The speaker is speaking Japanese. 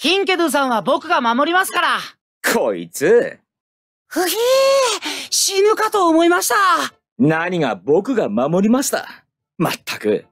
ヒンケドゥさんは僕が守りますからこいつふひー死ぬかと思いました何が僕が守りましたまったく。